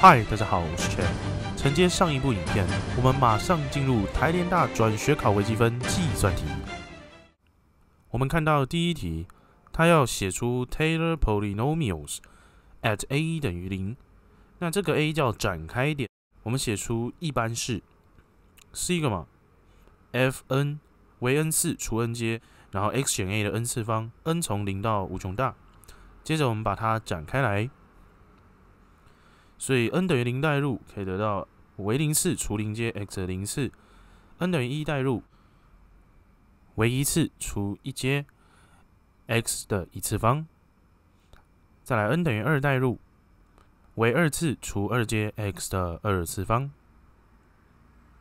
嗨，大家好，我是 c h e n 承接上一部影片，我们马上进入台联大转学考微积分计算题。我们看到第一题，它要写出 Taylor polynomials at a 等于零。那这个 a 叫展开点。我们写出一般式：sigma f n 为 n 次除 n 阶，然后 x 减 a 的 n 次方，n 从零到无穷大。接着我们把它展开来。所以 n 等于零代入，可以得到为零次除零阶 x 的零次；n 等于一代入，为一次除一阶 x 的一次方；再来 n 等于二代入，为二次除二阶 x 的二次方。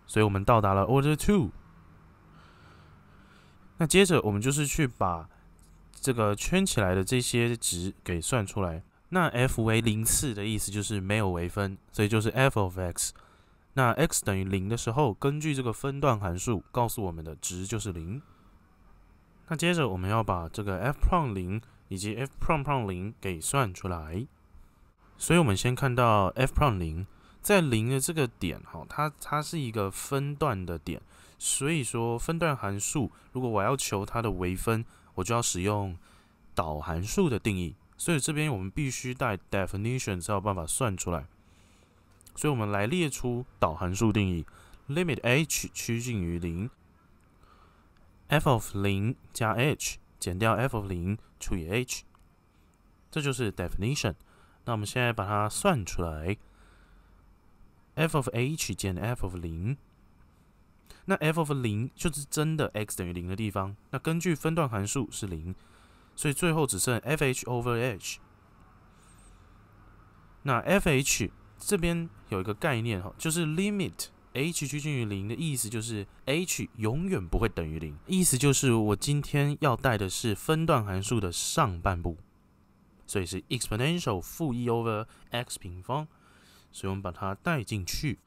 所以我们到达了 order two。那接着我们就是去把这个圈起来的这些值给算出来。那 f 为零次的意思就是没有微分，所以就是 f of x。那 x 等于零的时候，根据这个分段函数告诉我们的值就是零。那接着我们要把这个 f prime 零以及 f prime prime 零给算出来。所以我们先看到 f prime 零在零的这个点哈，它它是一个分段的点，所以说分段函数如果我要求它的微分，我就要使用导函数的定义。所以这边我们必须带 definition 才有办法算出来，所以我们来列出导函数定义：limit h 趋近于零，f of 零加 h 减掉 f of 零除以 h，这就是 definition。那我们现在把它算出来：f of h 减 f of 零。那 f of 零就是真的 x 等于零的地方，那根据分段函数是零。所以最后只剩 f h over h。那 f h 这边有一个概念哈，就是 limit h 趋近于零的意思就是 h 永远不会等于零，意思就是我今天要带的是分段函数的上半部，所以是 exponential 负一 over x 平方，所以我们把它带进去。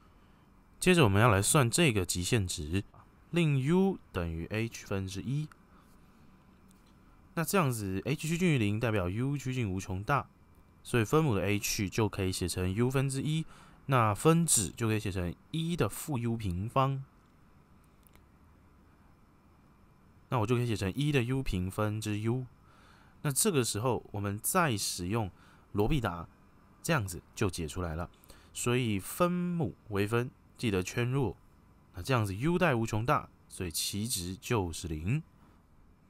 接着我们要来算这个极限值，令 u 等于 h 分之一。那这样子，h 趋近于零代表 u 趋近无穷大，所以分母的 h 就可以写成 u 分之一，那分子就可以写成一的负 u 平方，那我就可以写成一的 u 平方之 u，那这个时候我们再使用罗必达，这样子就解出来了。所以分母为分，记得圈入，那这样子 u 代无穷大，所以其值就是零。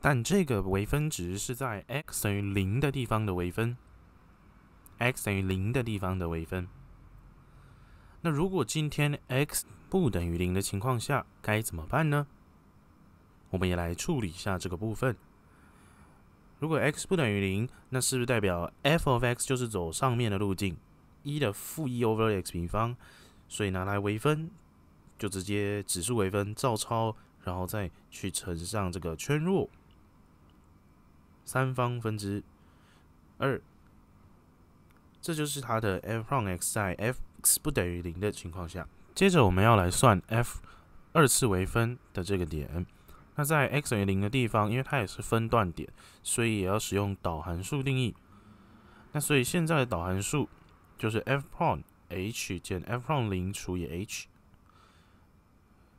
但这个微分值是在 x 等于零的地方的微分，x 等于零的地方的微分。那如果今天 x 不等于零的情况下，该怎么办呢？我们也来处理一下这个部分。如果 x 不等于零，那是不是代表 f of x 就是走上面的路径，一的负一 over x 平方，所以拿来微分，就直接指数微分照抄，然后再去乘上这个圈入。三方分之二，这就是它的 f p x 在 f x 不等于零的情况下。接着我们要来算 f 二次微分的这个点。那在 x 等于零的地方，因为它也是分段点，所以也要使用导函数定义。那所以现在的导函数就是 f prime h 减 f prime 零除以 h。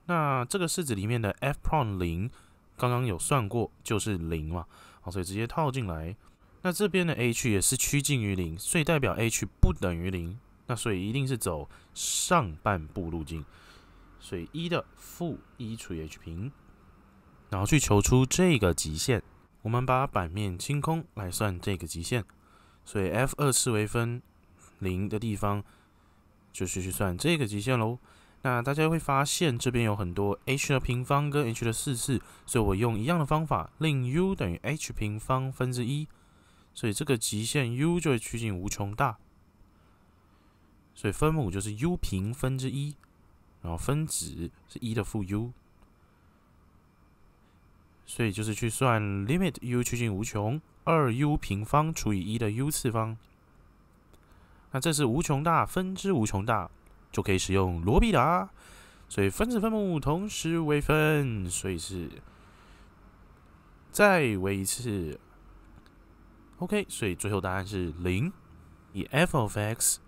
那这个式子里面的 f prime 零刚刚有算过，就是零嘛。好，所以直接套进来。那这边的 h 也是趋近于零，所以代表 h 不等于零。那所以一定是走上半部路径，所以一的负一除以 h 平，然后去求出这个极限。我们把版面清空来算这个极限。所以 f 二次微分零的地方，就是去算这个极限喽。那大家会发现，这边有很多 h 的平方跟 h 的四次，所以我用一样的方法，令 u 等于 h 平方分之一，所以这个极限 u 就会趋近无穷大，所以分母就是 u 平分之一，然后分子是一的负 u，所以就是去算 limit u 趋近无穷，二 u 平方除以一的 u 次方，那这是无穷大分之无穷大。就可以使用罗必达，所以分子分母同时微分，所以是再微一次。OK，所以最后答案是零。以 f of x，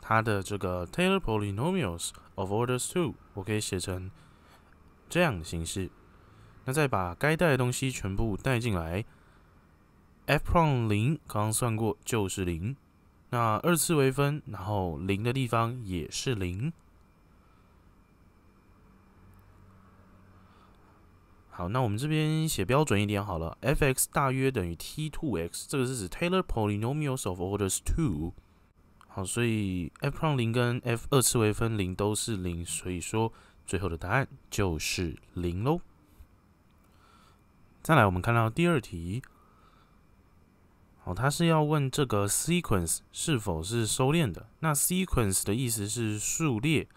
它的这个 Taylor polynomials of order two，我可以写成这样的形式。那再把该带的东西全部带进来，f prime 零，刚刚算过就是零。那二次微分，然后零的地方也是零。好，那我们这边写标准一点好了，f(x) 大约等于 t two x，这个是指 Taylor polynomials of orders two。好，所以 f prime 零跟 f 二次微分零都是零，所以说最后的答案就是零喽。再来，我们看到第二题。哦，他是要问这个 sequence 是否是收敛的。那 sequence 的意思是数列。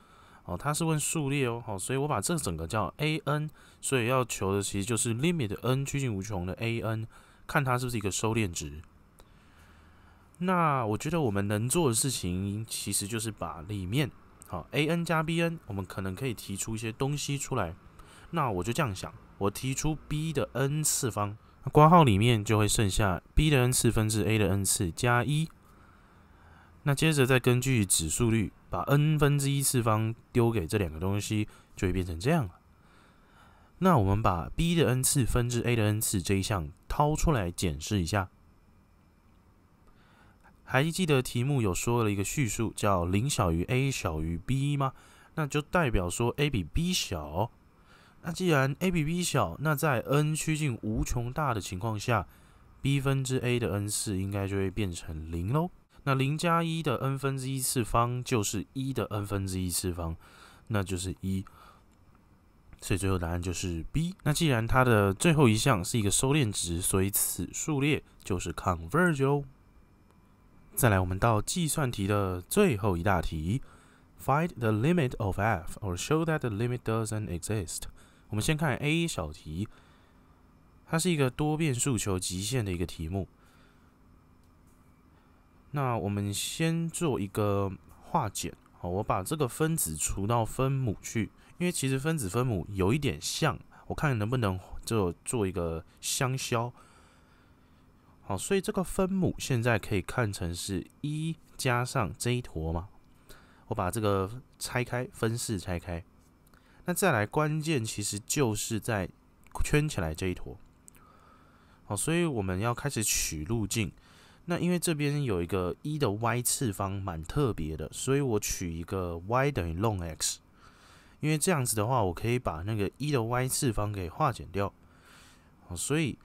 哦，他是问数列哦。好，所以我把这整个叫 a_n，所以要求的其实就是 limit n 趋近无穷的 a_n，看它是不是一个收敛值。那我觉得我们能做的事情，其实就是把里面，好 a_n 加 b_n，我们可能可以提出一些东西出来。那我就这样想，我提出 b 的 n 次方。括号里面就会剩下 b 的 n 次分之 a 的 n 次加一。那接着再根据指数律，把 n 分之一次方丢给这两个东西，就会变成这样了。那我们把 b 的 n 次分之 a 的 n 次这一项掏出来检视一下。还记得题目有说了一个叙述，叫零小于 a 小于 b 吗？那就代表说 a 比 b 小。那既然 a 比 b 小，那在 n 趋近无穷大的情况下，b 分之 a 的 n 次应该就会变成零喽。那零加一的 n 分之一次方就是一的 n 分之一次方，那就是一。所以最后答案就是 b。那既然它的最后一项是一个收敛值，所以此数列就是 converge 喽。再来，我们到计算题的最后一大题：find the limit of f，or show that the limit doesn't exist。我们先看 A 小题，它是一个多变数求极限的一个题目。那我们先做一个化简，好，我把这个分子除到分母去，因为其实分子分母有一点像，我看能不能就做一个相消。好，所以这个分母现在可以看成是一加上这一坨嘛，我把这个拆开，分式拆开。那再来，关键其实就是在圈起来这一坨。好，所以我们要开始取路径。那因为这边有一个一的 y 次方蛮特别的，所以我取一个 y 等于 long x，因为这样子的话，我可以把那个一的 y 次方给化简掉。好，所以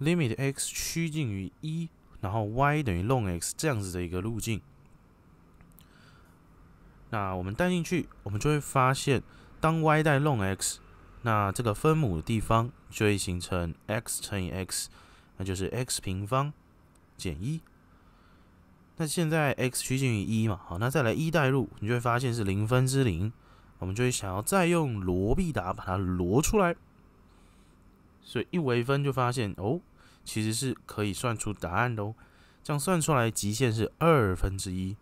limit x 趋近于一，然后 y 等于 long x 这样子的一个路径。那我们带进去，我们就会发现。当 y 代弄 x，那这个分母的地方就会形成 x 乘以 x，那就是 x 平方减一。那现在 x 趋近于一嘛，好，那再来一代入，你就会发现是零分之零。我们就会想要再用罗必达把它罗出来，所以一微分就发现哦，其实是可以算出答案的哦。这样算出来极限是二分之一。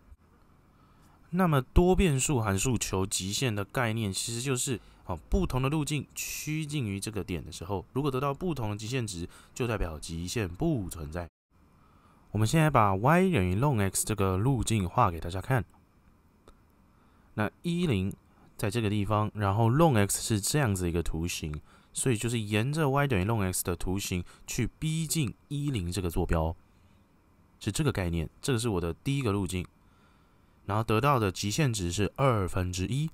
那么多变数函数求极限的概念，其实就是哦，不同的路径趋近于这个点的时候，如果得到不同的极限值，就代表极限不存在。我们现在把 y 等于 long x 这个路径画给大家看。那一零在这个地方，然后 long x 是这样子一个图形，所以就是沿着 y 等于 long x 的图形去逼近一零这个坐标，是这个概念。这个是我的第一个路径。然后得到的极限值是二分之一。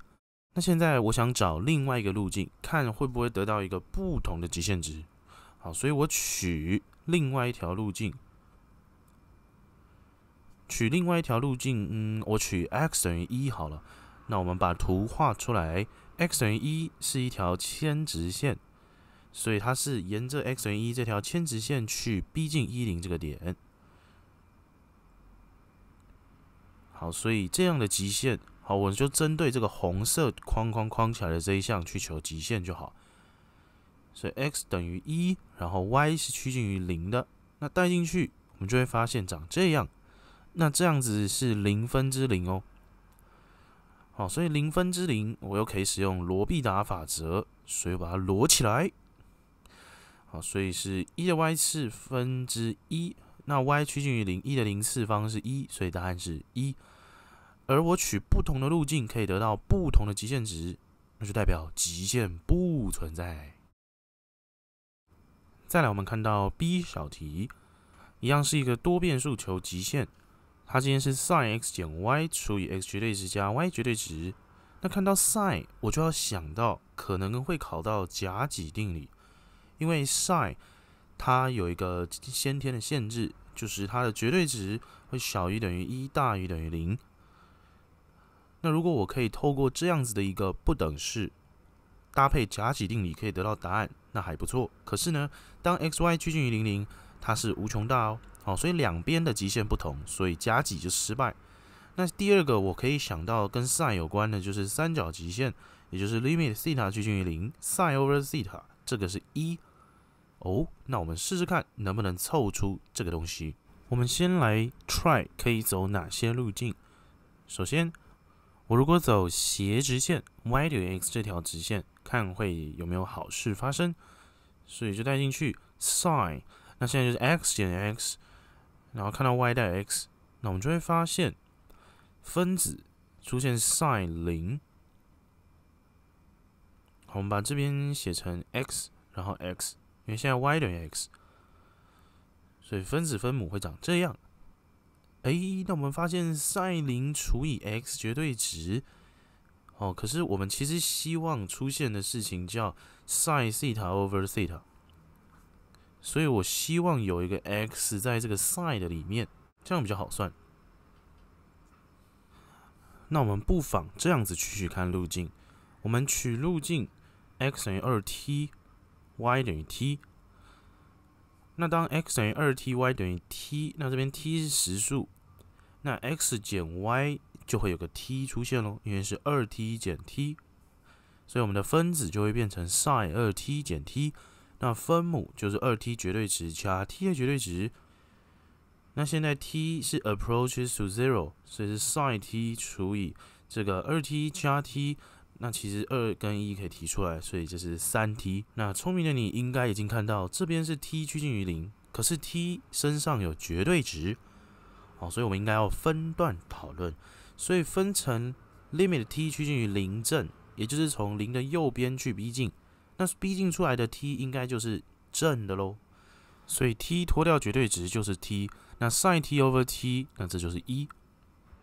那现在我想找另外一个路径，看会不会得到一个不同的极限值。好，所以我取另外一条路径，取另外一条路径，嗯，我取 x 等于一好了。那我们把图画出来，x 等于一是一条铅直线，所以它是沿着 x 等于一这条铅直线去逼近一零这个点。好，所以这样的极限，好，我就针对这个红色框框框起来的这一项去求极限就好。所以 x 等于一，然后 y 是趋近于零的，那带进去，我们就会发现长这样。那这样子是零分之零哦。好，所以零分之零，我又可以使用罗必达法则，所以把它罗起来。好，所以是一的 y 次分之一。那 y 趋近于零，一的零次方是一，所以答案是一。而我取不同的路径，可以得到不同的极限值，那就代表极限不存在。再来，我们看到 B 小题，一样是一个多变数求极限，它今天是 sin x 减 y 除以 x 绝对值加 y 绝对值。那看到 sin 我就要想到，可能会考到甲己定理，因为 sin 它有一个先天的限制，就是它的绝对值会小于等于一，大于等于零。那如果我可以透过这样子的一个不等式搭配甲己定理，可以得到答案，那还不错。可是呢，当 x y 趋近于零零，它是无穷大哦。好，所以两边的极限不同，所以甲己就失败。那第二个我可以想到跟 sin 有关的，就是三角极限，也就是 limit theta 趋近于零，sin over theta 这个是一。哦，那我们试试看能不能凑出这个东西。我们先来 try 可以走哪些路径。首先，我如果走斜直线 y 等于 x 这条直线，看会有没有好事发生。所以就带进去 sin，那现在就是 x 减 x，然后看到 y 带 x，那我们就会发现分子出现 sin 零。好，我们把这边写成 x，然后 x。因为现在 y 等于 x，所以分子分母会长这样。哎，那我们发现 sin 除以 x 绝对值，哦，可是我们其实希望出现的事情叫 sin 西塔 over 西塔，所以我希望有一个 x 在这个 sin 的里面，这样比较好算。那我们不妨这样子去去看路径，我们取路径 x 等于二 t。y 等于 t，那当 x 等于 2t，y 等于 t，那这边 t 是实数，那 x 减 y 就会有个 t 出现咯，因为是 2t 减 t，所以我们的分子就会变成 sin2t 减 t，那分母就是 2t 绝对值加 t 的绝对值，那现在 t 是 approaches to zero，所以是 sin t 除以这个 2t 加 t。那其实二跟一可以提出来，所以这是三 t。那聪明的你应该已经看到，这边是 t 趋近于零，可是 t 身上有绝对值，好，所以我们应该要分段讨论。所以分成 lim i t t 趋近于零正，也就是从零的右边去逼近，那逼近出来的 t 应该就是正的喽。所以 t 脱掉绝对值就是 t。那 sin t over t，那这就是一。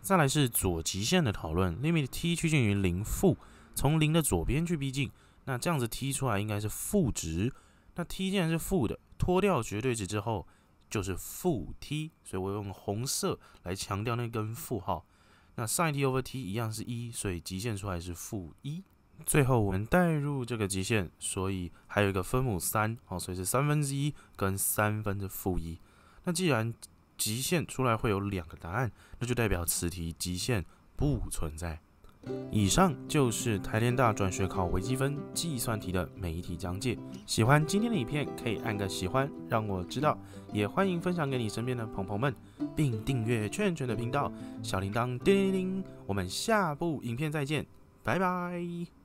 再来是左极限的讨论，lim t t 趋近于零负。从零的左边去逼近，那这样子 t 出来应该是负值，那 t 既然是负的，脱掉绝对值之后就是负 t，所以我用红色来强调那根负号。那 sin t over t 一样是一，所以极限出来是负一。最后我们代入这个极限，所以还有一个分母三，哦，所以是三分之一跟三分之负一。那既然极限出来会有两个答案，那就代表此题极限不存在。以上就是台联大转学考微积分计算题的每一题讲解。喜欢今天的影片，可以按个喜欢，让我知道。也欢迎分享给你身边的朋友们，并订阅圈圈的频道。小铃铛叮铃铃，我们下部影片再见，拜拜。